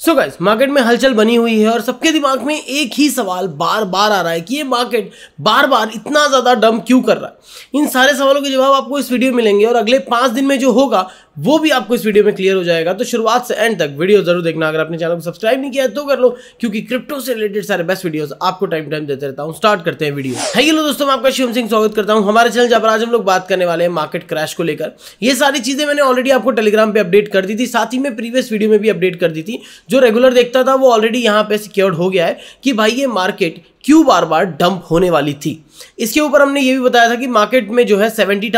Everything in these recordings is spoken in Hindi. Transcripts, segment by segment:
सो so गाइज मार्केट में हलचल बनी हुई है और सबके दिमाग में एक ही सवाल बार बार आ रहा है कि ये मार्केट बार बार इतना ज़्यादा डम क्यों कर रहा है इन सारे सवालों के जवाब आपको इस वीडियो में मिलेंगे और अगले पाँच दिन में जो होगा वो भी आपको इस वीडियो में क्लियर हो जाएगा तो शुरुआत से एंड तक वीडियो जरूर देखना अगर आपने चैनल को सब्सक्राइब नहीं किया तो कर लो क्योंकि क्रिप्टो से रिलेटेड सारे बेस्ट वीडियोस आपको टाइम टाइम देते रहता हूँ स्टार्ट करते हैं वीडियो है हेलो दोस्तों मैं आपका शिवम सिंह स्वागत करता हूँ हमारे चैनल जब आज हम लोग बात करने वाले हैं मार्केट क्रैश को लेकर ये सारी चीज़ें मैंने ऑलरेडी आपको टेलीग्राम पर अपडेट कर दी थी साथ ही में प्रीवियस वीडियो में भी अपडेट कर दी थी जो रेगुलर देखता था वो ऑलरेडी यहाँ पे सिक्योर्ड हो गया है कि भाई ये मार्केट क्यों बार बार डंप होने वाली थी इसके ऊपर हमने ये भी बताया था कि मार्केट में जो है सेवेंटी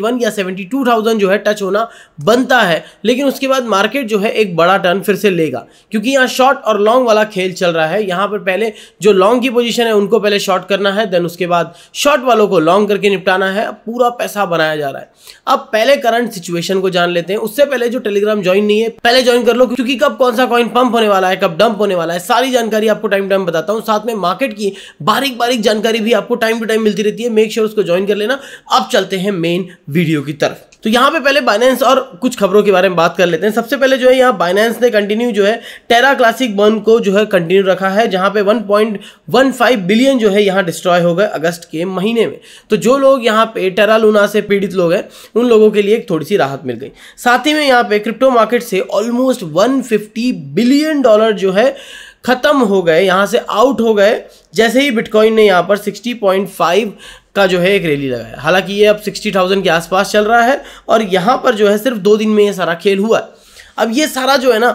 वन या थाउजेंड जो है टच होना बनता है लेकिन उसके बाद मार्केट जो है एक बड़ा टर्न फिर से लेगा क्योंकि यहाँ शॉर्ट और लॉन्ग वाला खेल चल रहा है यहाँ पर पहले जो लॉन्ग की पोजिशन है उनको पहले शॉर्ट करना है देन उसके बाद शॉर्ट वालों को लॉन्ग करके निपटाना है पूरा पैसा बनाया जा रहा है अब पहले करंट सिचुएशन को जान लेते हैं उससे पहले जो टेलीग्राम ज्वाइन नहीं है पहले ज्वाइन कर लो क्योंकि कब कौन सा कॉइन पंप होने वाला है कब डंप होने वाला है सारी जानकारी आपको टाइम टाइम बताता हूँ साथ में मार्केट मार्केट की बारीक बारीक जानकारी भी आपको टाइम टू टाइम मिलती रहती है मेक श्योर sure उसको ज्वाइन कर लेना अब चलते हैं मेन वीडियो की तरफ तो यहाँ पे पहले बाइनेंस और कुछ खबरों के बारे में बात कर लेते हैं सबसे पहले जो है यहाँ बाइनेंस ने कंटिन्यू जो है टेरा क्लासिक बर्न को जो है कंटिन्यू रखा है जहाँ पे 1.15 बिलियन जो है यहाँ डिस्ट्रॉय हो गए अगस्त के महीने में तो जो लोग यहाँ पे टेरा लूना से पीड़ित लोग हैं उन लोगों के लिए एक थोड़ी सी राहत मिल गई साथ ही में यहाँ पे क्रिप्टो मार्केट से ऑलमोस्ट वन बिलियन डॉलर जो है ख़त्म हो गए यहाँ से आउट हो गए जैसे ही बिटकॉइन ने यहाँ पर 60.5 का जो है एक रैली लगाया हालांकि ये अब 60,000 के आसपास चल रहा है और यहाँ पर जो है सिर्फ दो दिन में ये सारा खेल हुआ है अब ये सारा जो है ना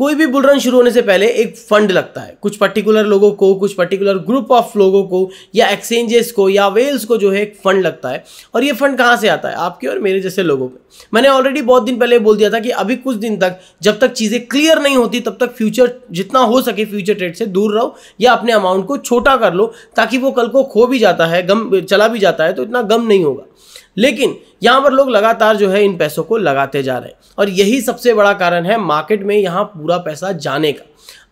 कोई भी बुलरन शुरू होने से पहले एक फंड लगता है कुछ पर्टिकुलर लोगों को कुछ पर्टिकुलर ग्रुप ऑफ लोगों को या एक्सचेंजेस को या वेल्स को जो है एक फंड लगता है और ये फंड कहाँ से आता है आपके और मेरे जैसे लोगों को मैंने ऑलरेडी बहुत दिन पहले बोल दिया था कि अभी कुछ दिन तक जब तक चीज़ें क्लियर नहीं होती तब तक फ्यूचर जितना हो सके फ्यूचर ट्रेड से दूर रहो या अपने अमाउंट को छोटा कर लो ताकि वो कल को खो भी जाता है गम चला भी जाता है तो इतना गम नहीं होगा लेकिन यहाँ पर लोग लगातार जो है इन पैसों को लगाते जा रहे हैं और यही सबसे बड़ा कारण है मार्केट में यहाँ पूरा पैसा जाने का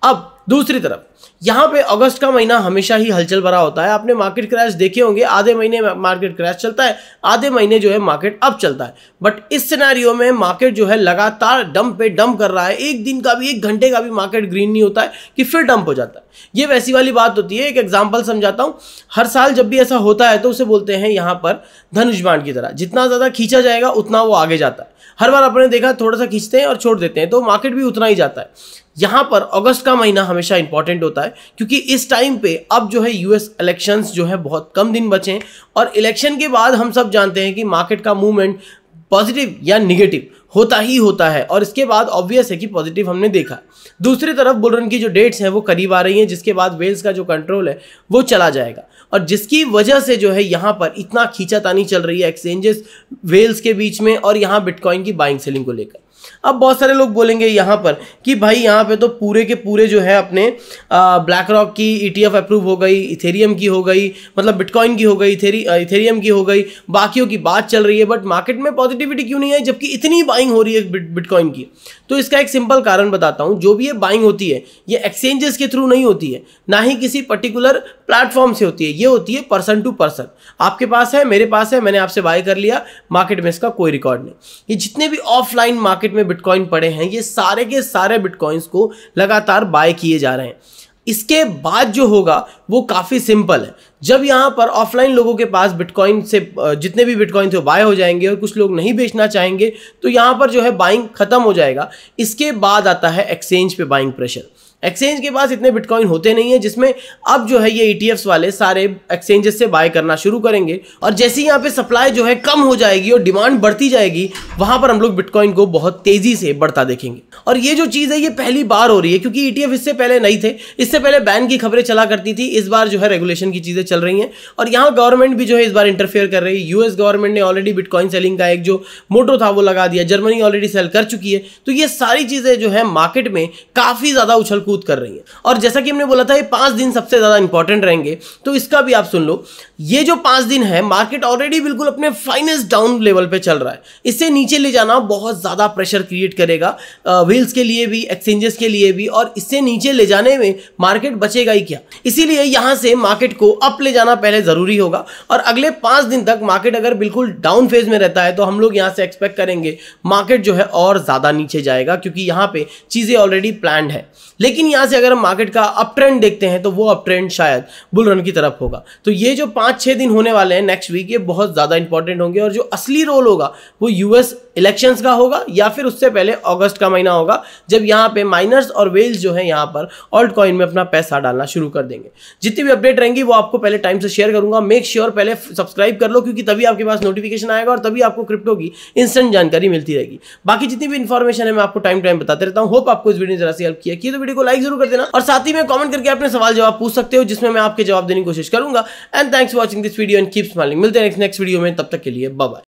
अब दूसरी तरफ यहाँ पे अगस्त का महीना हमेशा ही हलचल भरा होता है आपने मार्केट क्रैश देखे होंगे आधे महीने मार्केट क्रैश चलता है आधे महीने जो है मार्केट अप चलता है बट इस सिनेरियो में मार्केट जो है लगातार डंप पे डंप कर रहा है एक दिन का भी एक घंटे का भी मार्केट ग्रीन नहीं होता है कि फिर डंप हो जाता है ये वैसी वाली बात होती है एक एग्जाम्पल समझाता हूँ हर साल जब भी ऐसा होता है तो उसे बोलते हैं यहाँ पर धनुष बाण की तरह जितना ज़्यादा खींचा जाएगा उतना वो आगे जाता है हर बार आपने देखा थोड़ा सा खींचते हैं और छोड़ देते हैं तो मार्केट भी उतना ही जाता है यहाँ पर अगस्त का महीना हमेशा इंपॉर्टेंट होता है क्योंकि इस टाइम पे अब जो है यूएस इलेक्शंस जो है बहुत कम दिन बचे हैं और इलेक्शन के बाद हम सब जानते हैं कि मार्केट का मूवमेंट पॉजिटिव या निगेटिव होता ही होता है और इसके बाद ऑब्वियस है कि पॉजिटिव हमने देखा दूसरी तरफ बुलरन की जो डेट्स हैं वो करीब आ रही हैं जिसके बाद वेल्स का जो कंट्रोल है वो चला जाएगा और जिसकी वजह से जो है यहाँ पर इतना खींचातानी चल रही है एक्सचेंजेस वेल्स के बीच में और यहाँ बिटकॉइन की बाइंग सेलिंग को लेकर अब बहुत सारे लोग बोलेंगे यहाँ पर कि भाई यहाँ पे तो पूरे के पूरे जो है अपने ब्लैक रॉक की ई e अप्रूव हो गई इथेरियम की हो गई मतलब बिटकॉइन की हो गई इथेरी इथेरियम की हो गई बाकियों की बात चल रही है बट मार्केट में पॉजिटिविटी क्यों नहीं आई जबकि इतनी बाइंग हो रही है बिटकॉइन की तो इसका एक सिंपल कारण बताता हूँ जो भी ये बाइंग होती है ये एक्सचेंजेस के थ्रू नहीं होती है ना ही किसी पर्टिकुलर प्लेटफॉर्म से होती है ये होती है पर्सन टू पर्सन आपके पास है मेरे पास है मैंने आपसे बाय कर लिया मार्केट में इसका कोई रिकॉर्ड नहीं ये जितने भी ऑफलाइन मार्केट में बिटकॉइन पड़े हैं ये सारे के सारे बिटकॉइंस को लगातार बाय किए जा रहे हैं इसके बाद जो होगा वो काफ़ी सिंपल है जब यहाँ पर ऑफलाइन लोगों के पास बिटकॉइन से जितने भी बिटकॉइन थे बाय हो जाएंगे और कुछ लोग नहीं बेचना चाहेंगे तो यहाँ पर जो है बाइंग ख़त्म हो जाएगा इसके बाद आता है एक्सचेंज पे बाइंग प्रेशर एक्सचेंज के पास इतने बिटकॉइन होते नहीं है जिसमें अब जो है ये ईटीएफ्स e वाले सारे एक्सचेंजेस से बाय करना शुरू करेंगे और जैसे ही यहाँ पे सप्लाई जो है कम हो जाएगी और डिमांड बढ़ती जाएगी वहां पर हम लोग बिटकॉइन को बहुत तेजी से बढ़ता देखेंगे और ये जो चीज़ है ये पहली बार हो रही है क्योंकि ईटीएफ e इससे पहले नहीं थे इससे पहले बैन की खबरें चला करती थी इस बार जो है रेगुलेशन की चीज़ें चल रही है और यहाँ गवर्नमेंट भी जो है इस बार इंटरफेयर कर रही है यूएस गवर्नमेंट ने ऑलरेडी बिटकॉइन सेलिंग का एक जो मोटो था वो लगा दिया जर्मनी ऑलरेडी सेल कर चुकी है तो ये सारी चीज़ें जो है मार्केट में काफ़ी ज़्यादा उछल कूद कर रही हैं और जैसा कि हमने बोला था ये पांच दिन सबसे ज़्यादा इंपॉर्टेंट रहेंगे तो इसका भी आप सुन लो ये जो पांच दिन है मार्केट ऑलरेडी बिल्कुल अपने फाइनेस्ट डाउन लेवल पर चल रहा है इससे नीचे ले जाना बहुत ज़्यादा प्रेशर क्रिएट करेगा व्हील्स के लिए भी एक्सचेंजेस के लिए भी और इससे नीचे ले जाने में मार्केट बचेगा ही क्या इसीलिए यहां से मार्केट को अप ले जाना पहले ज़रूरी होगा और अगले पांच दिन तक मार्केट अगर बिल्कुल डाउन फेज में रहता है तो हम लोग यहां से एक्सपेक्ट करेंगे मार्केट जो है और ज़्यादा नीचे जाएगा क्योंकि यहां पे चीज़ें ऑलरेडी प्लान है लेकिन लेकिन यहां से अगर हम मार्केट का अप ट्रेंड देखते हैं तो वो अप ट्रेंड शायद बुल रन की तरफ होगा तो ये जो पांच छह दिन होने वाले हैं नेक्स्ट वीक ये बहुत ज़्यादा इंपॉर्टेंट होंगे और जो असली रोल होगा वो यूएस इलेक्शंस का होगा या फिर उससे पहले अगस्त का महीना होगा जब यहाँ पे माइनर्स और वेल्स जो है यहाँ पर ऑल्ट कॉइन में अपना पैसा डालना शुरू कर देंगे जितनी भी अपडेट रहेंगी वो आपको पहले टाइम से शेयर करूंगा मेक श्योर sure पहले सब्सक्राइब कर लो क्योंकि तभी आपके पास नोटिफिकेशन आएगा और तभी आपको क्रिप्टो की इंस्टेंट जानकारी मिलती रहेगी बाकी जितनी भी इन्फॉर्मेशन है मैं आपको टाइम टाइम बताते रहता हूँ होप आपको इस वीडियो जरा सी हेल्प किया कि तो वीडियो को लाइक जरूर कर देना और साथ ही में कॉमेंट करके अपने सवाल जवाब पूछ सकते हो जिसमें मैं आपके जवाब देने की कोशिश करूंगा and thanks for watching this video and keep smiling मिलते हैं नेक्स्ट वीडियो में तब तक के लिए बाय